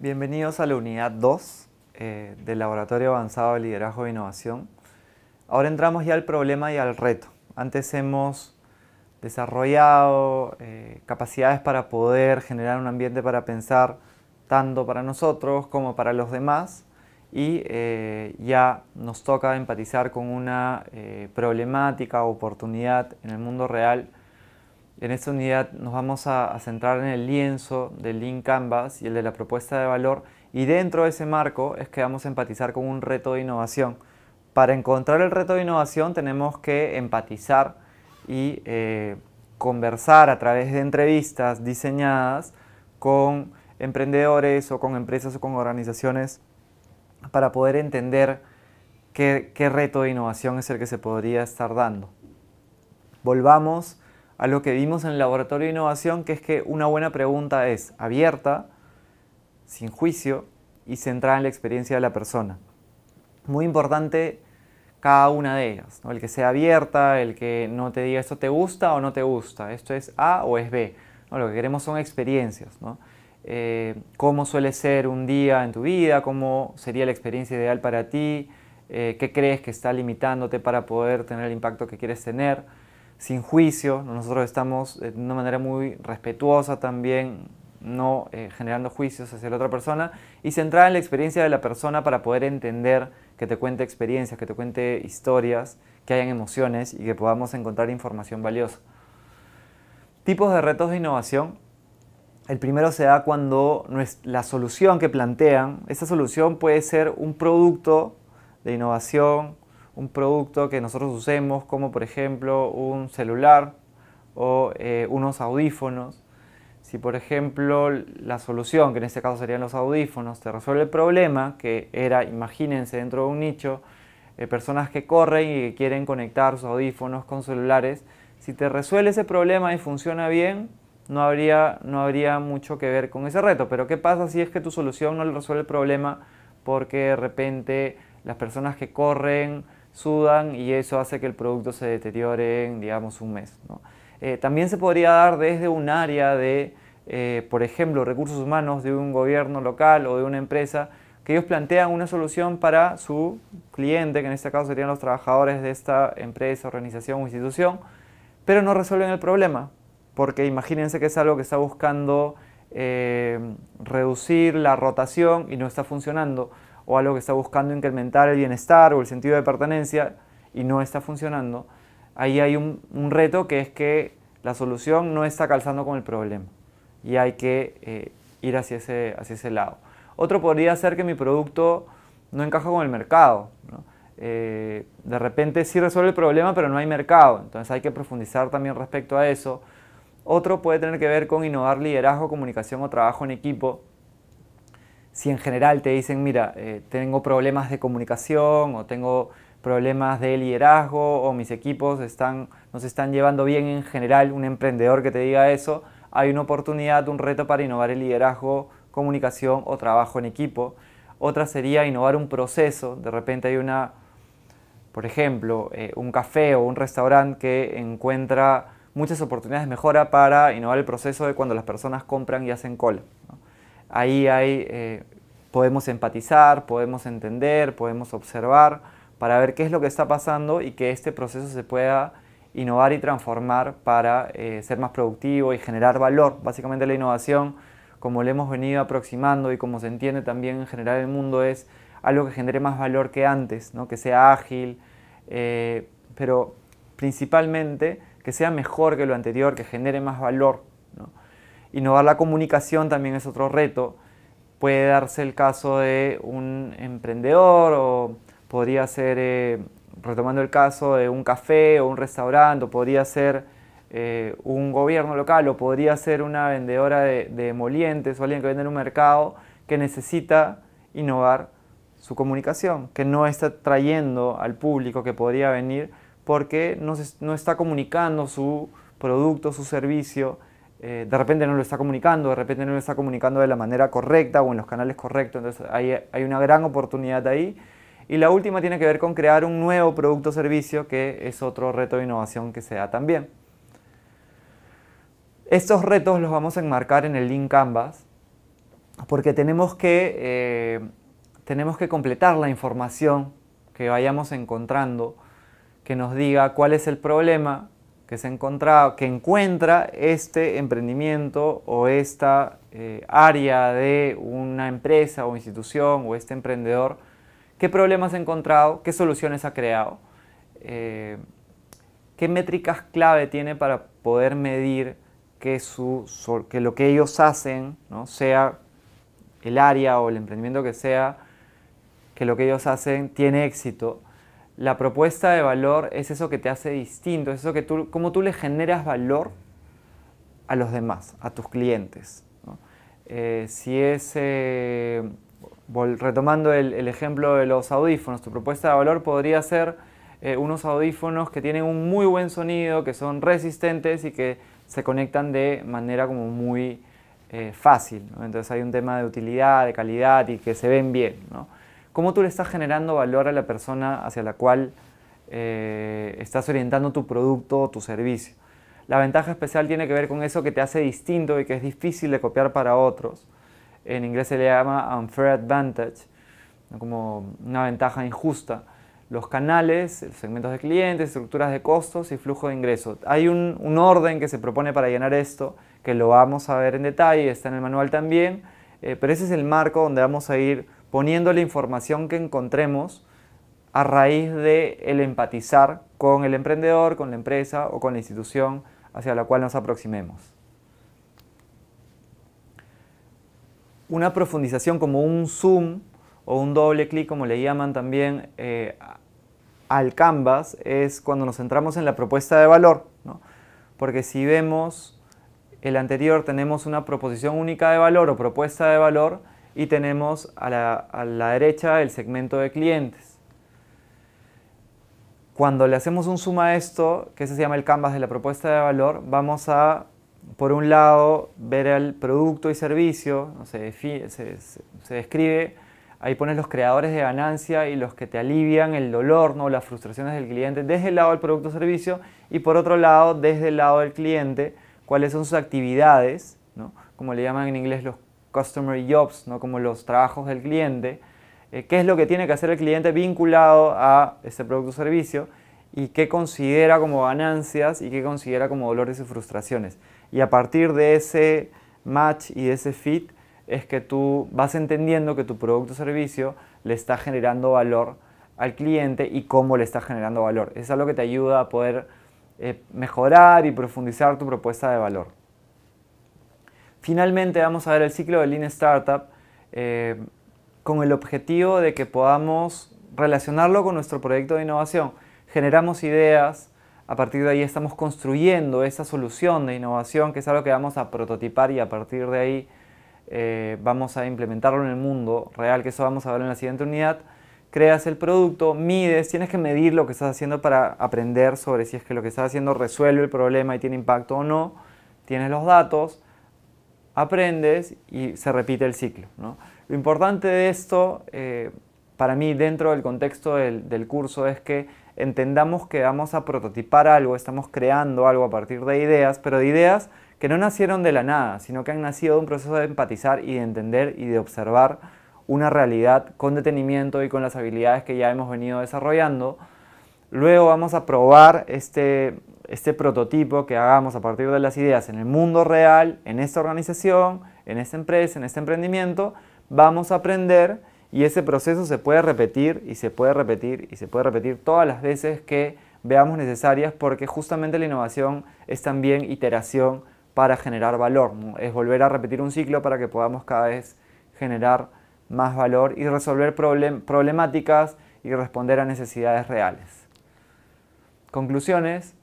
Bienvenidos a la unidad 2 eh, del Laboratorio Avanzado de Liderazgo e Innovación. Ahora entramos ya al problema y al reto. Antes hemos desarrollado eh, capacidades para poder generar un ambiente para pensar tanto para nosotros como para los demás y eh, ya nos toca empatizar con una problemática o oportunidad en el mundo real en esta unidad nos vamos a, centrar en el lienzo del Lean Canvas y el de la propuesta de valor y dentro de ese marco es que vamos a empatizar con un reto de innovación. Para encontrar el reto de innovación tenemos que empatizar y eh, conversar a través de entrevistas diseñadas con emprendedores o con empresas o con organizaciones para poder entender qué reto de innovación es el que se podría estar dando. Volvamos a lo que vimos en el laboratorio de innovación, que es que una buena pregunta es abierta, sin juicio y centrada en la experiencia de la persona. Muy importante cada una de ellas, el que sea abierta, el que no te diga esto te gusta o no te gusta, esto es A o es B. Lo que queremos son experiencias. Eh, cómo suele ser un día en tu vida, cómo sería la experiencia ideal para ti, eh, qué crees que está limitándote para poder tener el impacto que quieres tener sin juicio, nosotros estamos eh, de una manera muy respetuosa también, no eh, generando juicios hacia la otra persona, y centrada en la experiencia de la persona para poder entender que te cuente experiencias, que te cuente historias, que hayan emociones y que podamos encontrar información valiosa. Tipos de retos de innovación. El primero se da cuando la solución que plantean, esa solución puede ser un producto de innovación, un producto que nosotros usemos, como por ejemplo un celular o eh, unos audífonos. Si por ejemplo la solución, que en este caso serían los audífonos, te resuelve el problema, que era, imagínense, dentro de un nicho, eh, personas que corren y quieren conectar sus audífonos con celulares, si te resuelve ese problema y funciona bien, no habría, no habría mucho que ver con ese reto. Pero ¿qué pasa si es que tu solución no le resuelve el problema porque de repente las personas que corren sudan y eso hace que el producto se deteriore en, digamos, un mes. Eh, también se podría dar desde un área de, eh, por ejemplo, recursos humanos de un gobierno local o de una empresa, que ellos plantean una solución para su cliente, que en este caso serían los trabajadores de esta empresa, organización o institución, pero no resuelven el problema, porque imagínense que es algo que está buscando eh, reducir la rotación y no está funcionando o algo que está buscando incrementar el bienestar o el sentido de pertenencia y no está funcionando, ahí hay un, reto que es que la solución no está calzando con el problema y hay que eh, ir hacia ese, hacia ese lado. Otro podría ser que mi producto no encaja con el mercado. Eh, de repente sí resuelve el problema, pero no hay mercado. Entonces hay que profundizar también respecto a eso. Otro puede tener que ver con innovar liderazgo, comunicación o trabajo en equipo si en general te dicen, mira, eh, tengo problemas de comunicación o tengo problemas de liderazgo o mis equipos están, no se están llevando bien en general, un emprendedor que te diga eso, hay una oportunidad, un reto para innovar el liderazgo, comunicación o trabajo en equipo. Otra sería innovar un proceso, de repente hay una, por ejemplo, eh, un café o un restaurante que encuentra muchas oportunidades de mejora para innovar el proceso de cuando las personas compran y hacen cola ahí hay, eh, podemos empatizar, podemos entender, podemos observar para ver qué es lo que está pasando y que este proceso se pueda innovar y transformar para eh, ser más productivo y generar valor. Básicamente la innovación, como le hemos venido aproximando y como se entiende también en general el mundo, es algo que genere más valor que antes, que sea ágil, eh, pero principalmente que sea mejor que lo anterior, que genere más valor Innovar la comunicación también es otro reto. Puede darse el caso de un emprendedor o podría ser, eh, retomando el caso de un café o un restaurante, o podría ser eh, un gobierno local o podría ser una vendedora de, de molientes o alguien que vende en un mercado que necesita innovar su comunicación, que no está trayendo al público que podría venir porque no, no está comunicando su producto, su servicio eh, de repente no lo está comunicando, de repente no lo está comunicando de la manera correcta o en los canales correctos, entonces hay, hay una gran oportunidad ahí. Y la última tiene que ver con crear un nuevo producto o servicio, que es otro reto de innovación que se da también. Estos retos los vamos a enmarcar en el link Canvas, porque tenemos que, eh, tenemos que completar la información que vayamos encontrando, que nos diga cuál es el problema, que, se encontrado, que encuentra este emprendimiento o esta eh, área de una empresa o institución o este emprendedor, qué problemas ha encontrado, qué soluciones ha creado, eh, qué métricas clave tiene para poder medir que, su, que lo que ellos hacen, ¿no? sea el área o el emprendimiento que sea, que lo que ellos hacen tiene éxito la propuesta de valor es eso que te hace distinto, es eso que tú, cómo tú le generas valor a los demás, a tus clientes. Eh, si es, eh, retomando el, ejemplo de los audífonos, tu propuesta de valor podría ser eh, unos audífonos que tienen un muy buen sonido, que son resistentes y que se conectan de manera como muy fácil. Entonces hay un tema de utilidad, de calidad y que se ven bien. ¿no? cómo tú le estás generando valor a la persona hacia la cual eh, estás orientando tu producto o tu servicio. La ventaja especial tiene que ver con eso que te hace distinto y que es difícil de copiar para otros. En inglés se le llama unfair advantage, como una ventaja injusta. Los canales, segmentos de clientes, estructuras de costos y flujo de ingresos. Hay un, orden que se propone para llenar esto, que lo vamos a ver en detalle, está en el manual también, eh, pero ese es el marco donde vamos a ir poniendo la información que encontremos a raíz de el empatizar con el emprendedor, con la empresa o con la institución hacia la cual nos aproximemos. Una profundización como un zoom o un doble clic, como le llaman también eh, al canvas, es cuando nos centramos en la propuesta de valor. Porque si vemos el anterior, tenemos una proposición única de valor o propuesta de valor, y tenemos a la, derecha el segmento de clientes. Cuando le hacemos un suma a esto, que se llama el canvas de la propuesta de valor, vamos a por un lado, ver el producto y servicio, se, se, describe, ahí pones los creadores de ganancia y los que te alivian el dolor, ¿no? las frustraciones del cliente, desde el lado del producto o servicio, y por otro lado, desde el lado del cliente, cuáles son sus actividades, como le llaman en inglés los customer jobs, ¿no? como los trabajos del cliente, eh, qué es lo que tiene que hacer el cliente vinculado a ese producto o servicio y qué considera como ganancias y qué considera como dolores y frustraciones. Y a partir de ese match y de ese fit es que tú vas entendiendo que tu producto o servicio le está generando valor al cliente y cómo le está generando valor. Es algo que te ayuda a poder eh, mejorar y profundizar tu propuesta de valor. Finalmente vamos a ver el ciclo de Lean Startup eh, con el objetivo de que podamos relacionarlo con nuestro proyecto de innovación. Generamos ideas, a partir de ahí estamos construyendo esa solución de innovación que es algo que vamos a prototipar y a partir de ahí eh, vamos a implementarlo en el mundo real, que eso vamos a ver en la siguiente unidad. Creas el producto, mides, tienes que medir lo que estás haciendo para aprender sobre si es que lo que estás haciendo resuelve el problema y tiene impacto o no. Tienes los datos, aprendes y se repite el ciclo. Lo importante de esto, eh, para mí, dentro del contexto del, del, curso, es que entendamos que vamos a prototipar algo, estamos creando algo a partir de ideas, pero de ideas que no nacieron de la nada, sino que han nacido de un proceso de empatizar y de entender y de observar una realidad con detenimiento y con las habilidades que ya hemos venido desarrollando. Luego vamos a probar este, este prototipo que hagamos a partir de las ideas en el mundo real, en esta organización, en esta empresa, en este emprendimiento, vamos a aprender y ese proceso se puede repetir y se puede repetir y se puede repetir todas las veces que veamos necesarias porque justamente la innovación es también iteración para generar valor, es volver a repetir un ciclo para que podamos cada vez generar más valor y resolver problemáticas y responder a necesidades reales. Conclusiones,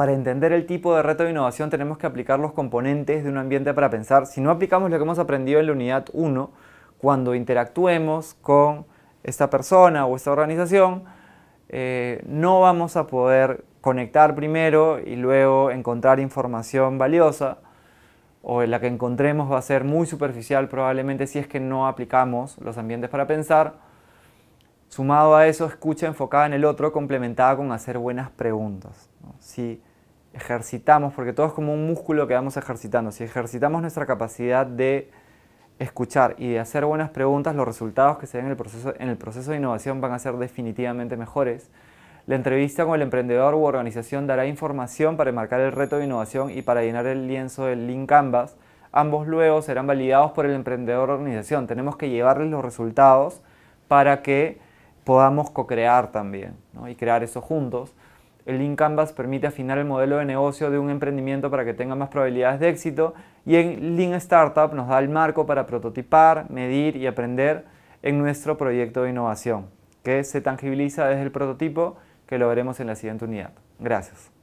para entender el tipo de reto de innovación tenemos que aplicar los componentes de un ambiente para pensar. Si no aplicamos lo que hemos aprendido en la unidad 1, cuando interactuemos con esta persona o esta organización, eh, no vamos a poder conectar primero y luego encontrar información valiosa o la que encontremos va a ser muy superficial probablemente si es que no aplicamos los ambientes para pensar. Sumado a eso, escucha enfocada en el otro complementada con hacer buenas preguntas. ¿no? ejercitamos, porque todo es como un músculo que vamos ejercitando, si ejercitamos nuestra capacidad de escuchar y de hacer buenas preguntas, los resultados que se den en el proceso, en el proceso de innovación van a ser definitivamente mejores. La entrevista con el emprendedor u organización dará información para marcar el reto de innovación y para llenar el lienzo del link Canvas. Ambos luego serán validados por el emprendedor o organización. Tenemos que llevarles los resultados para que podamos co-crear también y crear eso juntos. El Lean Canvas permite afinar el modelo de negocio de un emprendimiento para que tenga más probabilidades de éxito. Y el Lean Startup nos da el marco para prototipar, medir y aprender en nuestro proyecto de innovación, que se tangibiliza desde el prototipo, que lo veremos en la siguiente unidad. Gracias.